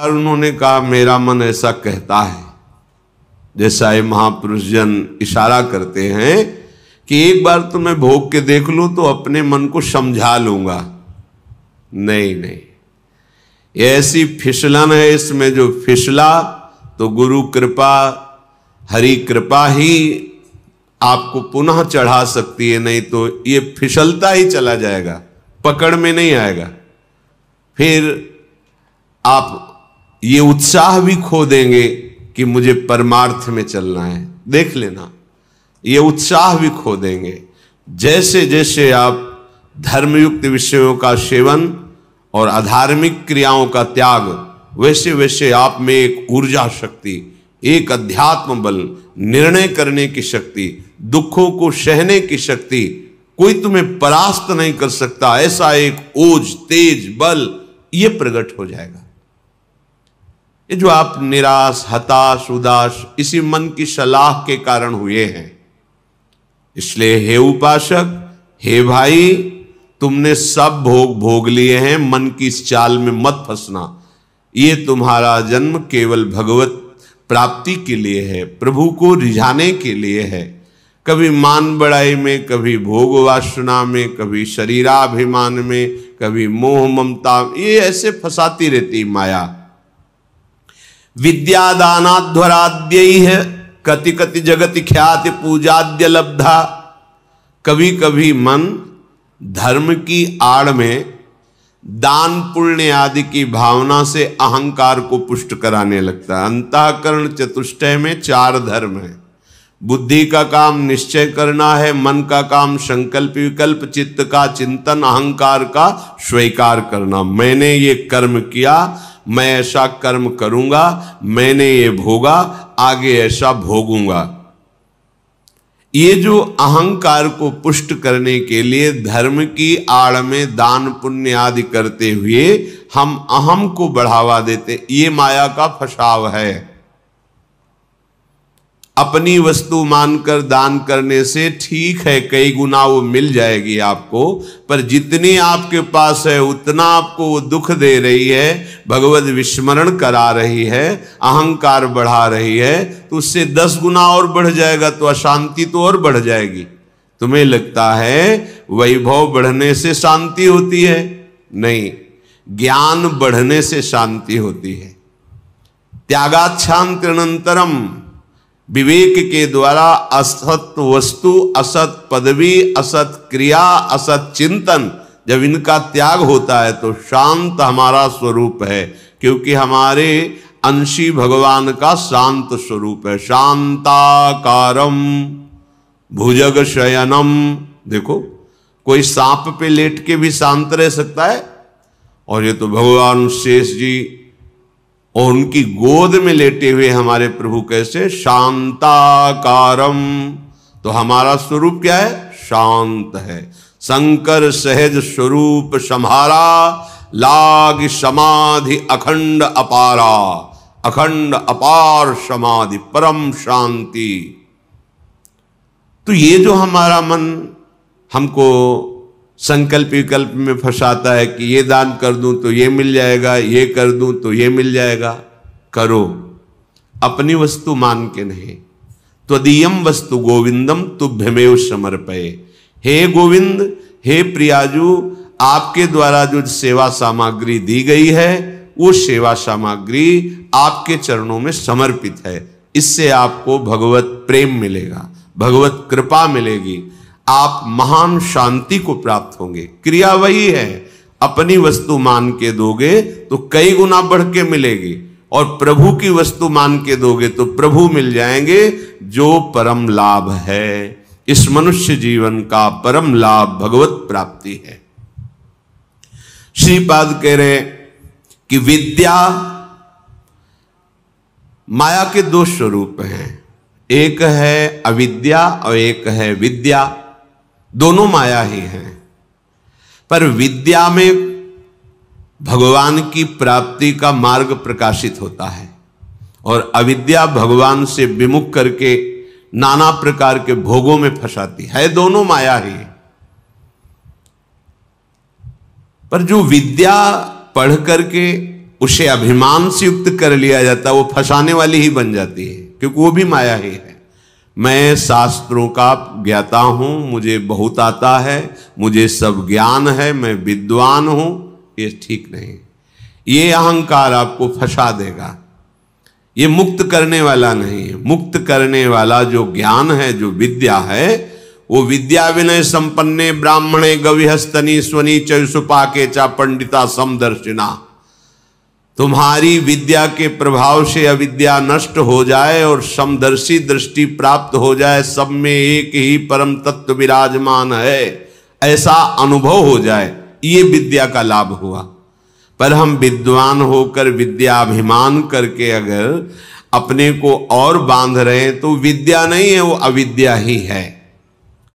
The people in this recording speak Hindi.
और उन्होंने कहा मेरा मन ऐसा कहता है जैसा ये महापुरुष जन इशारा करते हैं कि एक बार तो मैं भोग के देख लू तो अपने मन को समझा लूंगा नहीं नहीं ऐसी फिसलन है इसमें जो फिसला तो गुरु कृपा हरि कृपा ही आपको पुनः चढ़ा सकती है नहीं तो ये फिसलता ही चला जाएगा पकड़ में नहीं आएगा फिर आप ये उत्साह भी खो देंगे कि मुझे परमार्थ में चलना है देख लेना ये उत्साह भी खो देंगे जैसे जैसे आप धर्मयुक्त विषयों का सेवन और अधार्मिक क्रियाओं का त्याग वैसे वैसे आप में एक ऊर्जा शक्ति एक अध्यात्म बल निर्णय करने की शक्ति दुखों को सहने की शक्ति कोई तुम्हें परास्त नहीं कर सकता ऐसा एक ओज तेज बल ये प्रकट हो जाएगा ये जो आप निराश हताश उदास इसी मन की सलाह के कारण हुए हैं इसलिए हे उपासक हे भाई तुमने सब भोग भोग लिए हैं मन की इस चाल में मत फंसना ये तुम्हारा जन्म केवल भगवत प्राप्ति के लिए है प्रभु को रिझाने के लिए है कभी मान बड़ाई में कभी भोग वासना में कभी शरीराभिमान में कभी मोह ममता ये ऐसे फंसाती रहती माया विद्यादानाध्वराद्य कति कति जगति ख्याति पूजाद्य लब्धा कभी कभी मन धर्म की आड़ में दान पुण्य आदि की भावना से अहंकार को पुष्ट कराने लगता है अंताकरण चतुष्टय में चार धर्म है बुद्धि का काम निश्चय करना है मन का काम संकल्प विकल्प चित्त का चिंतन अहंकार का स्वीकार करना मैंने ये कर्म किया मैं ऐसा कर्म करूंगा मैंने ये भोगा आगे ऐसा भोगूंगा ये जो अहंकार को पुष्ट करने के लिए धर्म की आड़ में दान पुण्य आदि करते हुए हम अहम को बढ़ावा देते ये माया का फसाव है अपनी वस्तु मानकर दान करने से ठीक है कई गुना वो मिल जाएगी आपको पर जितनी आपके पास है उतना आपको वो दुख दे रही है भगवत विस्मरण करा रही है अहंकार बढ़ा रही है तो उससे दस गुना और बढ़ जाएगा तो अशांति तो और बढ़ जाएगी तुम्हें लगता है वैभव बढ़ने से शांति होती है नहीं ज्ञान बढ़ने से शांति होती है त्यागाच्छांतरम विवेक के द्वारा असत वस्तु असत पदवी असत क्रिया असत चिंतन जब इनका त्याग होता है तो शांत हमारा स्वरूप है क्योंकि हमारे अंशी भगवान का शांत स्वरूप है शांताकारम भुजग शयनम देखो कोई सांप पे लेट के भी शांत रह सकता है और ये तो भगवान शेष जी और उनकी गोद में लेटे हुए हमारे प्रभु कैसे शांताकारम तो हमारा स्वरूप क्या है शांत है शंकर सहज स्वरूप संहारा लाग समाधि अखंड अपारा अखंड अपार समाधि परम शांति तो ये जो हमारा मन हमको संकल्प विकल्प में फंसाता है कि ये दान कर दूं तो ये मिल जाएगा ये कर दूं तो ये मिल जाएगा करो अपनी वस्तु मान के नहीं त्वदीयम वस्तु गोविंदम तुभ्यमेव समर्पय हे गोविंद हे प्रियाजू आपके द्वारा जो सेवा सामग्री दी गई है वो सेवा सामग्री आपके चरणों में समर्पित है इससे आपको भगवत प्रेम मिलेगा भगवत कृपा मिलेगी आप महान शांति को प्राप्त होंगे क्रिया वही है अपनी वस्तु मान के दोगे तो कई गुना बढ़ के मिलेगी और प्रभु की वस्तु मान के दोगे तो प्रभु मिल जाएंगे जो परम लाभ है इस मनुष्य जीवन का परम लाभ भगवत प्राप्ति है श्रीपाद कह रहे कि विद्या माया के दो स्वरूप हैं एक है अविद्या और एक है विद्या दोनों माया ही हैं पर विद्या में भगवान की प्राप्ति का मार्ग प्रकाशित होता है और अविद्या भगवान से विमुख करके नाना प्रकार के भोगों में फंसाती है दोनों माया ही पर जो विद्या पढ़ करके उसे अभिमान से युक्त कर लिया जाता है वो फंसाने वाली ही बन जाती है क्योंकि वो भी माया ही है मैं शास्त्रों का ज्ञाता हूं मुझे बहुत आता है मुझे सब ज्ञान है मैं विद्वान हूं ये ठीक नहीं ये अहंकार आपको फंसा देगा ये मुक्त करने वाला नहीं है मुक्त करने वाला जो ज्ञान है जो विद्या है वो विद्या विनय संपन्ने ब्राह्मणे गविहस्तनी स्वनी सुपा के चा पंडिता समदर्शिना तुम्हारी विद्या के प्रभाव से अविद्या नष्ट हो जाए और समदर्शी दृष्टि प्राप्त हो जाए सब में एक ही परम तत्व विराजमान है ऐसा अनुभव हो जाए ये विद्या का लाभ हुआ पर हम विद्वान होकर विद्याभिमान करके अगर अपने को और बांध रहे हैं तो विद्या नहीं है वो अविद्या ही है